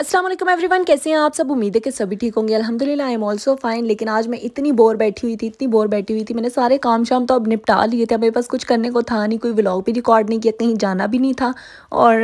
Aslam everyone कैसे हैं आप सब उम्मीद है कि सभी ठीक होंगे अल्हम्दुलिल्लाह आई एम ऑल्सो फाइन लेकिन आज मैं इतनी बोर बैठी हुई थी इतनी बोर बैठी हुई थी मैंने सारे काम शाम तो अब निपटा लिए थे मेरे पास कुछ करने को था नहीं कोई व्लॉग भी रिकॉर्ड नहीं किया कहीं जाना भी नहीं था और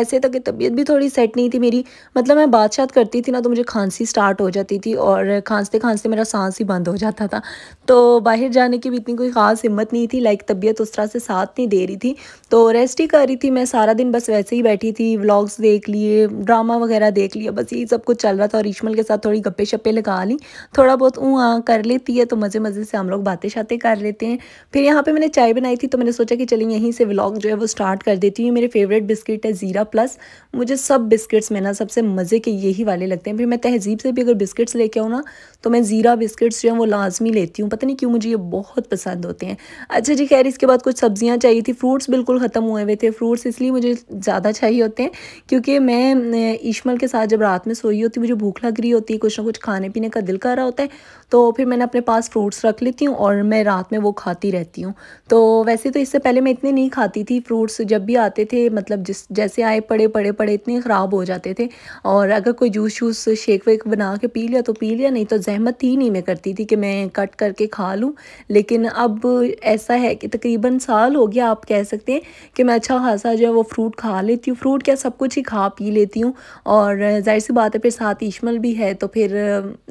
ऐसे तो कि तबीयत भी थोड़ी सेट नहीं थी मेरी मतलब मैं शात करती थी ना तो मुझे खांसी स्टार्ट हो जाती थी और खांसते खांसते मेरा सांस ही बंद हो जाता था तो बाहर जाने की भी इतनी कोई ख़ास हिम्मत नहीं थी लाइक तबीयत उस तरह से साथ नहीं दे रही थी तो रेस्ट ही कर रही थी मैं सारा दिन बस वैसे ही बैठी थी व्लॉग्स देख लिए ड्रामा वगैरह वगैरह देख लिया बस यही सब कुछ चल रहा था और रीशमल के साथ थोड़ी गप्पे शप्पे लगा ली थोड़ा बहुत ऊँ आँ हाँ, कर लेती है तो मज़े मज़े से हम लोग बातें शातें कर लेते हैं फिर यहाँ पर मैंने चाय बनाई थी तो मैंने सोचा कि चलिए यहीं से व्लॉग जो है वो स्टार्ट कर देती हूँ मेरे फेवरेट बिस्किट है ज़ीरा प्लस मुझे सब बिस्किट्स में ना सबसे मज़े के यही वाले लगते हैं फिर मैं तहजीब से भी अगर बिस्किट्स लेके आऊँ ना तो मैं ज़ीरा बिस्किट्स जो हैं वो लाजमी लेती हूँ पता नहीं क्यों मुझे ये बहुत पसंद होते हैं अच्छा जी खैर इसके बाद कुछ सब्जियाँ चाहिए थी फ्रूट्स बिल्कुल ख़त्म हुए हुए थे फ्रूट्स इसलिए मुझे ज़्यादा चाहिए होते हैं क्योंकि मैं ईशमल के साथ जब रात में सोई होती मुझे भूख लग रही होती है कुछ ना कुछ खाने पीने का दिल कर रहा होता है तो फिर मैंने अपने पास फ्रूट्स रख लेती हूँ और मैं रात में वो खाती रहती हूँ तो वैसे तो इससे पहले मैं इतने नहीं खाती थी फ्रूट्स जब भी आते थे मतलब जिस जैसे आए पड़े पड़े पड़े इतने ख़राब हो जाते थे और अगर कोई जूस शूस शेक वेक बना के पी लिया तो पी लिया नहीं तो जहमत ही नहीं मैं करती थी कि मैं कट करके खा लूँ लेकिन अब ऐसा है कि तकरीबन साल हो गया आप कह सकते हैं कि मैं अच्छा खासा जो है वो फ्रूट खा लेती हूँ फ्रूट क्या सब कुछ ही खा पी लेती हूँ और और जाहिर सी बात है फिर साथ ईशमल भी है तो फिर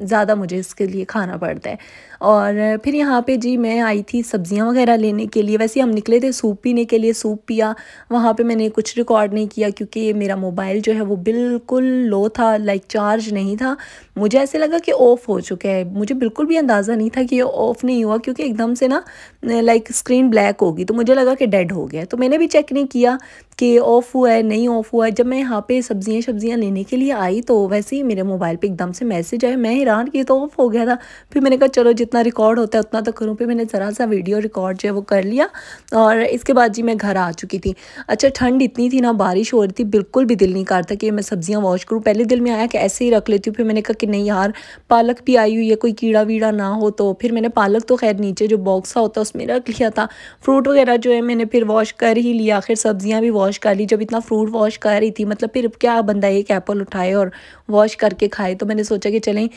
ज़्यादा मुझे इसके लिए खाना पड़ता है और फिर यहाँ पे जी मैं आई थी सब्ज़ियाँ वगैरह लेने के लिए वैसे हम निकले थे सूप पीने के लिए सूप पिया वहाँ पे मैंने कुछ रिकॉर्ड नहीं किया क्योंकि मेरा मोबाइल जो है वो बिल्कुल लो था लाइक चार्ज नहीं था मुझे ऐसे लगा कि ऑफ़ हो चुका है मुझे बिल्कुल भी अंदाज़ा नहीं था कि ये ऑफ़ नहीं हुआ क्योंकि एकदम से ना लाइक स्क्रीन ब्लैक होगी तो मुझे लगा कि डेड हो गया तो मैंने भी चेक नहीं किया कि ऑफ़ हुआ है नहीं ऑफ़ हुआ है जब मैं यहाँ पे सब्ज़ियाँ सब्ज़ियाँ लेने के लिए आई तो वैसे ही मेरे मोबाइल पे एकदम से मैसेज आया मैं हैरान कि तो ऑफ़ हो गया था फिर मैंने कहा चलो जितना जितना रिकॉर्ड होता है उतना तो करूँ फिर मैंने ज़रा सा वीडियो रिकॉर्ड जो है वो कर लिया और इसके बाद जी मैं घर आ चुकी थी अच्छा ठंड इतनी थी ना बारिश हो रही थी बिल्कुल भी दिल नहीं करता कि मैं सब्जियाँ वॉश करूँ पहले दिल में आया कि ऐसे ही रख लेती हूँ फिर मैंने कहा कि नहीं यार पालक भी आई हुई है कोई कीड़ा वीड़ा ना हो तो फिर मैंने पालक तो खैर नीचे जो बॉक्स होता है उसमें रख लिया था फ्रूट वगैरह जो है मैंने फिर वॉश कर ही लिया आखिर सब्जियाँ भी वॉश कर ली जब इतना फ्रूट वॉश कर रही थी मतलब फिर क्या बंदा एक एप्पल उठाए और वॉश करके खाए तो मैंने सोचा कि चलें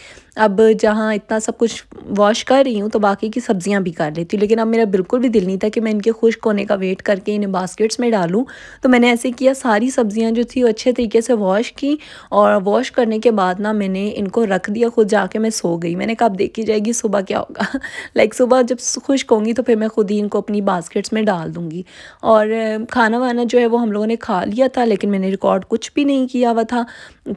अब जहाँ इतना सब कुछ वॉश खुश कर रही हूँ तो बाकी की सब्जियाँ भी कर लेती हूँ लेकिन अब मेरा बिल्कुल भी दिल नहीं था कि मैं इनके खुश्क होने का वेट करके इन्हें बास्केट्स में डालूँ तो मैंने ऐसे किया सारी सब्जियाँ जो थी वो अच्छे तरीके से वॉश की और वॉश करने के बाद ना मैंने इनको रख दिया खुद जाके मैं सो गई मैंने कहा अब देखी जाएगी सुबह क्या होगा लाइक सुबह जब खुश्क होंगी तो फिर मैं खुद ही इनको अपनी बास्केट्स में डाल दूँगी और खाना वाना जो है वो हम लोगों ने खा लिया था लेकिन मैंने रिकॉर्ड कुछ भी नहीं किया हुआ था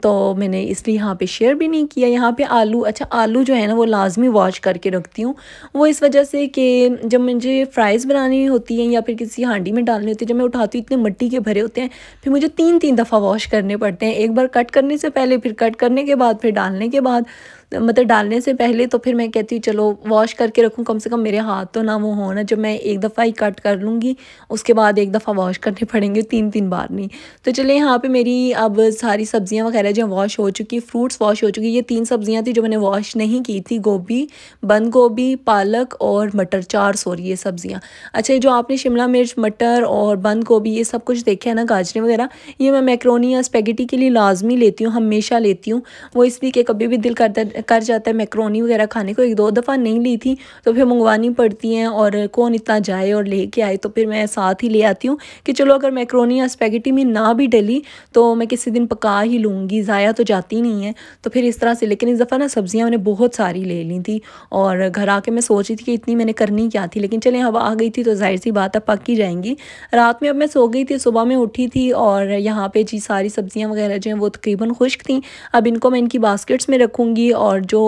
तो मैंने इसलिए यहाँ पर शेयर भी नहीं किया यहाँ पर आलू अच्छा आलू जो है ना वो लाजमी वॉश करके रखती हूँ वो इस वजह से कि जब मुझे फ्राइज़ बनानी होती हैं या फिर किसी हांडी में डालनी होती है जब मैं उठाती हूँ इतने मट्टी के भरे होते हैं फिर मुझे तीन तीन दफ़ा वॉश करने पड़ते हैं एक बार कट करने से पहले फिर कट करने के बाद फिर डालने के बाद मतलब डालने से पहले तो फिर मैं कहती हूँ चलो वॉश करके रखूँ कम से कम मेरे हाथ तो ना वो हो ना जब मैं एक दफ़ा ही कट कर लूँगी उसके बाद एक दफ़ा वॉश करने पड़ेंगे तीन तीन बार नहीं तो चलिए यहाँ पे मेरी अब सारी सब्ज़ियाँ वगैरह जो वॉश हो चुकी फ्रूट्स वॉश हो चुकी ये तीन सब्ज़ियाँ थी जो मैंने वॉश नहीं की थी गोभी बंद बंद गोभी पालक और मटर चार सॉरी ये सब्ज़ियाँ अच्छा ये जो आपने शिमला मिर्च मटर और बंद गोभी ये सब कुछ देखा है ना गाजरें वगैरह ये मैं मैक्रोनी या स्पेगेटी के लिए लाजमी लेती हूँ हमेशा लेती हूँ वो इसलिए कि कभी भी दिल करता कर जाता है मैक्रोनी वगैरह खाने को एक दो दफ़ा नहीं ली थी तो फिर मंगवानी पड़ती हैं और कौन इतना जाए और कर आए तो फिर मैं साथ ही ले आती हूँ कि चलो अगर मैक्रोनी या स्पेगेटी में ना भी डली तो मैं किसी दिन पका ही लूँगी ज़ाया तो जाती नहीं है तो फिर इस तरह से लेकिन इस दफ़ा ना सब्ज़ियाँ मैंने बहुत सारी ले ली थी और और घर आके मैं सोच रही थी कि इतनी मैंने करनी क्या थी लेकिन चले हवा आ गई थी तो जाहिर सी बात अब पक ही जाएंगी रात में अब मैं सो गई थी सुबह में उठी थी और यहाँ पे जी सारी सब्ज़ियाँ वगैरह जो हैं वो तकरीबन खुश्क थी अब इनको मैं इनकी बास्केट्स में रखूँगी और जो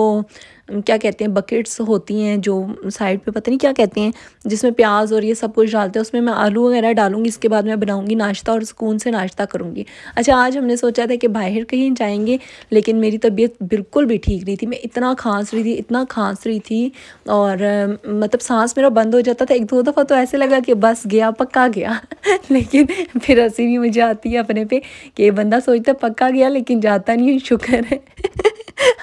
क्या कहते हैं बकेट्स होती हैं जो साइड पे पता नहीं क्या कहते हैं जिसमें प्याज और ये सब कुछ डालते हैं उसमें मैं आलू वगैरह डालूंगी इसके बाद मैं बनाऊंगी नाश्ता और सुकून से नाश्ता करूंगी अच्छा आज हमने सोचा था कि बाहर कहीं जाएंगे लेकिन मेरी तबीयत बिल्कुल भी ठीक नहीं थी मैं इतना खांस रही थी इतना खांस रही थी और मतलब सांस मेरा बंद हो जाता था एक दो दफ़ा तो ऐसे लगा कि बस गया पक्का गया लेकिन फिर हंसी भी मुझे आती है अपने पर कि बंदा सोचता पक्का गया लेकिन जाता नहीं शुक्र है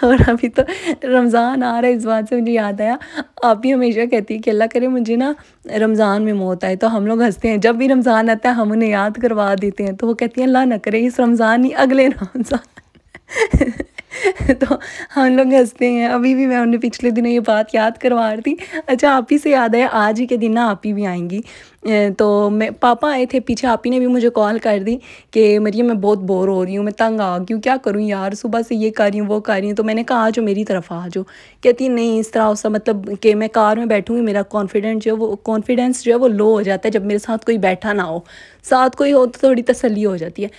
और अभी तो रमज़ान आ रहा है इस बात से मुझे याद आया आप भी हमेशा कहती है कि अल्लाह करे मुझे ना रमज़ान में मौत आए तो हम लोग हंसते हैं जब भी रमज़ान आता है हम उन्हें याद करवा देते हैं तो वो कहती हैं अल्लाह ना करे इस रमज़ान ही अगले रमज़ान तो हम लोग हंसते हैं अभी भी मैं उन्हें पिछले दिनों ये बात याद करवा रही थी अच्छा आप ही से याद है आज ही के दिन ना आप ही भी आएंगी तो मैं पापा आए थे पीछे आप ही ने भी मुझे कॉल कर दी कि मरिए मैं बहुत बोर हो रही हूँ मैं तंग आ गई हूँ क्या करूँ यार सुबह से ये कर रही हूँ वो कर रही हूँ तो मैंने कहा आ जाओ मेरी तरफ आ जाओ कहती नहीं इस तरह उसका मतलब कि मैं कार में बैठूँगी मेरा कॉन्फिडेंस जो है वो कॉन्फिडेंस जो है वो लो हो जाता है जब मेरे साथ कोई बैठा ना हो साथ कोई हो तो थोड़ी तसली हो जाती है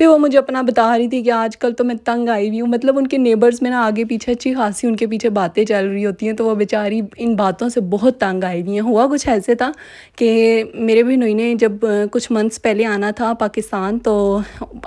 फिर वो मुझे अपना बता रही थी कि आजकल तो मैं तंग आई हुई हूँ मतलब उनके नेबर्स में ना आगे पीछे अच्छी खासी उनके पीछे बातें चल रही होती हैं तो वो बेचारी इन बातों से बहुत तंग आई हुई हैं हुआ कुछ ऐसे था कि मेरे बहनोई ने जब कुछ मंथ्स पहले आना था पाकिस्तान तो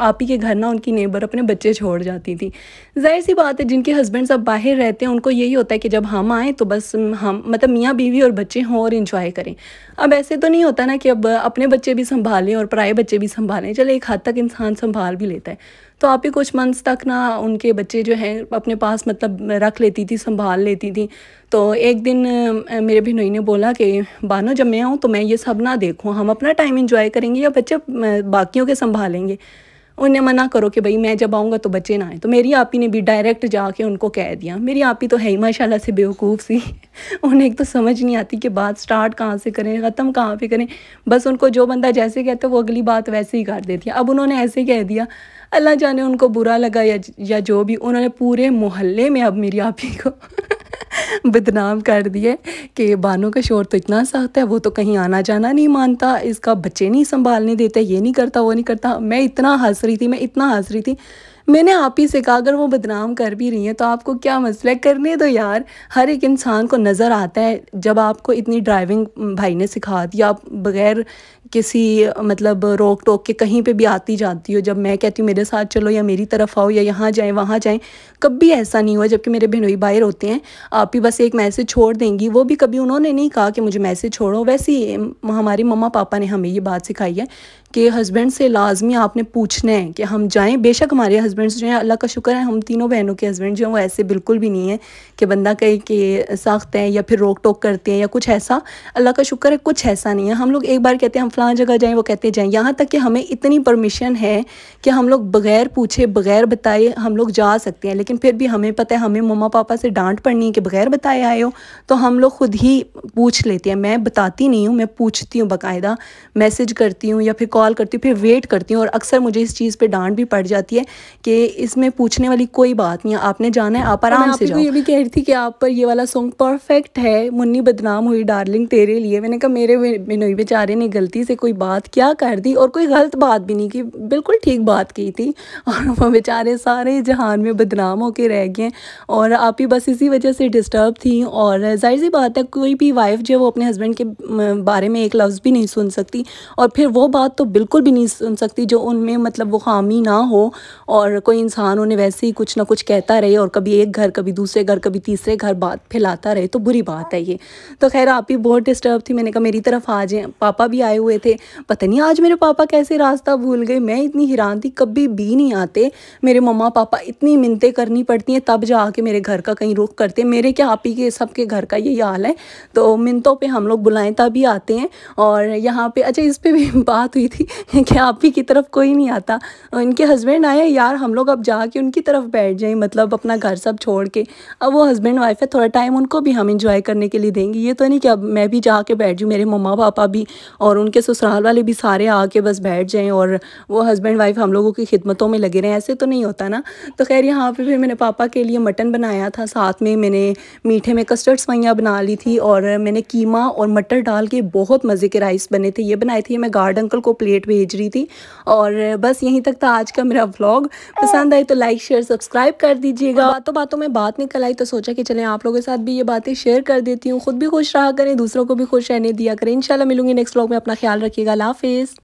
आप ही के घर ना उनकी नेबर अपने बच्चे छोड़ जाती थी जाहिर सी बात है जिनके हस्बैंड सब बाहर रहते हैं उनको यही होता है कि जब हम आएँ तो बस हम मतलब मियाँ बीवी और बच्चे हों और इंजॉय करें अब ऐसे तो नहीं होता ना कि अब अपने बच्चे भी संभालें और पराए बच्चे भी संभालें चलो एक हद तक इंसान संभाल संभाल भी लेता है तो आप ही कुछ मंथ्स तक ना उनके बच्चे जो हैं अपने पास मतलब रख लेती थी संभाल लेती थी तो एक दिन मेरे भिनोई ने बोला कि बानो जब मैं आऊँ तो मैं ये सब ना देखूँ हम अपना टाइम इंजॉय करेंगे या बच्चे बाकियों के संभालेंगे उन्हें मना करो कि भाई मैं जब आऊँगा तो बच्चे ना आए तो मेरी आपी ने भी डायरेक्ट जाके उनको कह दिया मेरी आपी तो है ही माशाला से बेवकूफ़ सी उन्हें एक तो समझ नहीं आती कि बात स्टार्ट कहाँ से करें ख़त्म कहाँ पे करें बस उनको जो बंदा जैसे कहता है वो अगली बात वैसे ही कर देती है अब उन्होंने ऐसे कह दिया अल्लाह जाने उनको बुरा लगा या या जो भी उन्होंने पूरे मोहल्ले में अब मेरी आपी को बदनाम कर दिए कि बानों का शोर तो इतना सख्त है वो तो कहीं आना जाना नहीं मानता इसका बच्चे नहीं संभालने देते ये नहीं करता वो नहीं करता मैं इतना हंस रही थी मैं इतना हंस रही थी मैंने आप ही से कहा अगर वो बदनाम कर भी रही हैं तो आपको क्या मसला है करने दो यार हर एक इंसान को नज़र आता है जब आपको इतनी ड्राइविंग भाई ने सिखा दी आप बगैर किसी मतलब रोक टोक के कहीं पे भी आती जाती हो जब मैं कहती हूँ मेरे साथ चलो या मेरी तरफ आओ या यहाँ जाएँ वहाँ जाएँ कभी ऐसा नहीं हुआ जबकि मेरे बहनोई बाहर होते हैं आप ही बस एक मैसेज छोड़ देंगी वो भी कभी उन्होंने नहीं कहा कि मुझे मैसेज छोड़ो वैसे ही हमारे मम्मा पापा ने हमें ये बात सिखाई है कि हस्बैंड से लाजमी आपने पूछना है कि हम जाएँ बेशक हमारे हस्बैंड जो हैं अल्लाह का शुक्र है हम तीनों बहनों के हस्बैंड जो हैं वो ऐसे बिल्कुल भी नहीं है कि बंदा कहे कि सख्त हैं या फिर रोक टोक करते हैं या कुछ ऐसा अल्लाह का शुक्र है कुछ ऐसा नहीं है हम लोग एक बार कहते हैं हम फलां जगह जाएँ वो कहते जाएँ यहाँ तक कि हमें इतनी परमिशन है कि हम लोग बगैर पूछे बगैर बताए हम लोग जा सकते हैं लेकिन फिर भी हमें पता है हमें मम्मा पापा से डांट पड़नी है कि बगैर बताए आए हो तो हम लोग खुद ही पूछ लेते हैं मैं बताती नहीं हूँ मैं पूछती हूँ बाकायदा मैसेज करती हूँ या फिर कॉल करती हूँ फिर वेट करती हूँ और अक्सर मुझे इस चीज़ पर डांट भी पड़ जाती है कि इसमें पूछने वाली कोई बात नहीं है आपने जाना है आप आराम से ये भी कह रही थी कि आप पर ये वाला सॉन्ग परफेक्ट है मुन्नी बदनाम हुई डार्लिंग तेरे लिए मैंने कहा मेरे बेचारे ने गलती से से कोई बात क्या कर दी और कोई गलत बात भी नहीं की बिल्कुल ठीक बात की थी और वो बेचारे सारे जहान में बदनाम होकर रह गए और आप ही बस इसी वजह से डिस्टर्ब थी और जाहिर सी बात है कोई भी वाइफ जो वो अपने हस्बैंड के बारे में एक लफ्ज़ भी नहीं सुन सकती और फिर वो बात तो बिल्कुल भी नहीं सुन सकती जो उनमें मतलब वो खामी ना हो और कोई इंसान उन्हें वैसे ही कुछ ना कुछ कहता रहे और कभी एक घर कभी दूसरे घर कभी तीसरे घर बात फैलाता रहे तो बुरी बात है ये तो खैर आप ही बहुत डिस्टर्ब थी मैंने कहा मेरी तरफ आ जाए पापा भी आए हुए थे पता नहीं आज मेरे पापा कैसे रास्ता भूल गए मैं इतनी हैरान थी कभी भी नहीं आते मेरे मम्मा पापा इतनी मिनतें करनी पड़ती हैं तब जाके मेरे घर का कहीं रुख करते मेरे क्या आप ही के सबके घर का यही हाल है तो मिनतों पर हम लोग बुलाएं तभी आते हैं और यहाँ पर अच्छा इस पर भी बात हुई थी कि आप ही की तरफ कोई नहीं आता इनके हस्बैंड आए यार हम लोग अब जाके उनकी तरफ बैठ जाएँ मतलब अपना घर सब छोड़ के अब वो हस्बैंड वाइफ है थोड़ा टाइम उनको भी हम इंजॉय करने के लिए देंगे ये तो नहीं कि अब मैं भी जाके बैठ जाऊँ मेरे मम्मा पापा भी और उनके ससुराल वाले भी सारे आके बस बैठ जाएं और वो हस्बैंड वाइफ हम लोगों की खिदमतों में लगे रहें ऐसे तो नहीं होता ना तो खैर यहाँ पर फिर मैंने पापा के लिए मटन बनाया था साथ में मैंने मीठे में कस्टर्ड सवैयाँ बना ली थी और मैंने कीमा और मटर डाल के बहुत मज़े के राइस बने थे ये बनाए थे मैं गार्ड अंकल को प्लेट भेज रही थी और बस यहीं तक था आज का मेरा ब्लॉग पसंद आई तो लाइक शेयर सब्सक्राइब कर दीजिएगा बातों बातों में बात निकल आई तो सोचा कि चलें आप लोगों के साथ भी ये बातें शेयर कर देती हूँ खुद भी खुश रहा करें दूसरों को भी खुश रहने दिया करें इंशाल्लाह मिलूंगी नेक्स्ट व्लॉग में अपना ख्याल ख्याल रखिएगा हाफिज़